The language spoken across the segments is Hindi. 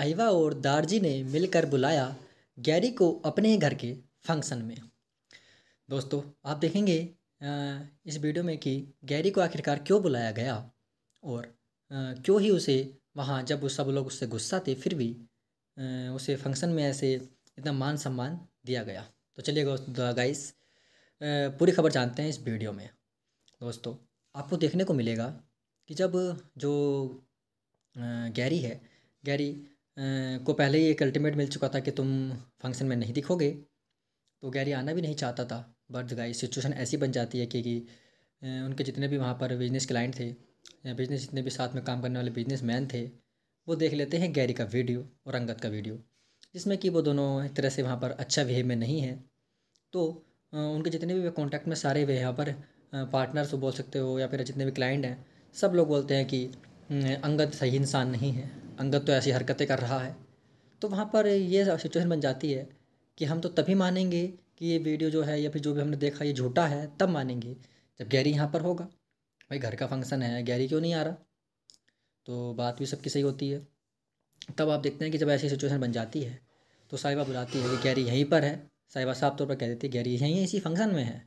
आइवा और दारजी ने मिलकर बुलाया गैरी को अपने घर के फंक्शन में दोस्तों आप देखेंगे इस वीडियो में कि गैरी को आखिरकार क्यों बुलाया गया और क्यों ही उसे वहाँ जब वो सब लोग उससे गुस्सा थे फिर भी उसे फंक्शन में ऐसे इतना मान सम्मान दिया गया तो चलिए गाइस पूरी खबर जानते हैं इस वीडियो में दोस्तों आपको देखने को मिलेगा कि जब जो गैरी है गैरी को पहले ही एक अल्टीमेट मिल चुका था कि तुम फंक्शन में नहीं दिखोगे तो गैरी आना भी नहीं चाहता था बट गाई सिचुएशन ऐसी बन जाती है कि, उनके जितने भी वहाँ पर बिजनेस क्लाइंट थे या बिजनेस जितने भी साथ में काम करने वाले बिजनेस मैन थे वो देख लेते हैं गैरी का वीडियो और अंगद का वीडियो जिसमें कि वो दोनों एक तरह से वहाँ पर अच्छा बिहेव में नहीं है तो उनके जितने भी कॉन्टैक्ट में सारे वे यहाँ पर पार्टनर्स बोल सकते हो या फिर जितने भी क्लाइंट हैं सब लोग बोलते हैं कि अंगद सही इंसान नहीं है अंगद तो ऐसी हरकतें कर रहा है तो वहाँ पर ये सिचुएशन बन जाती है कि हम तो तभी मानेंगे कि ये वीडियो जो है या फिर जो भी हमने देखा ये झूठा है तब मानेंगे जब गैरी यहाँ पर होगा भाई घर का फंक्शन है गैरी क्यों नहीं आ रहा तो बात भी सबकी सही होती है तब आप देखते हैं कि जब ऐसी सिचुएशन बन जाती है तो साहिबा बुलाती है कि गैरी यहीं पर है साहिबा साफ तौर पर कह देती है गैरी यहीं इसी फंक्शन में है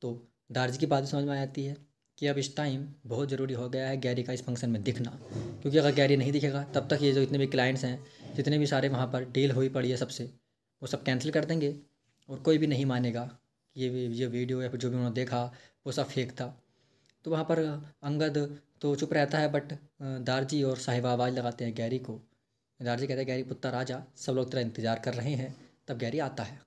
तो दार्जी की बात समझ में आ जाती है कि अब इस टाइम बहुत ज़रूरी हो गया है गैरी का इस फंक्शन में दिखना क्योंकि अगर गैरी नहीं दिखेगा तब तक ये जो इतने भी क्लाइंट्स हैं जितने भी सारे वहाँ पर डील हुई पड़ी है सबसे वो सब कैंसिल कर देंगे और कोई भी नहीं मानेगा कि ये ये वीडियो या फिर जो भी उन्होंने देखा वो सब फेक था तो वहाँ पर अंगद तो चुप रहता है बट दारजी और साहिबा आवाज़ लगाते हैं गैरी को दारजी कहते हैं गैरी पुत्ता राजा सब लोग तेरा इंतज़ार कर रहे हैं तब गैरी आता है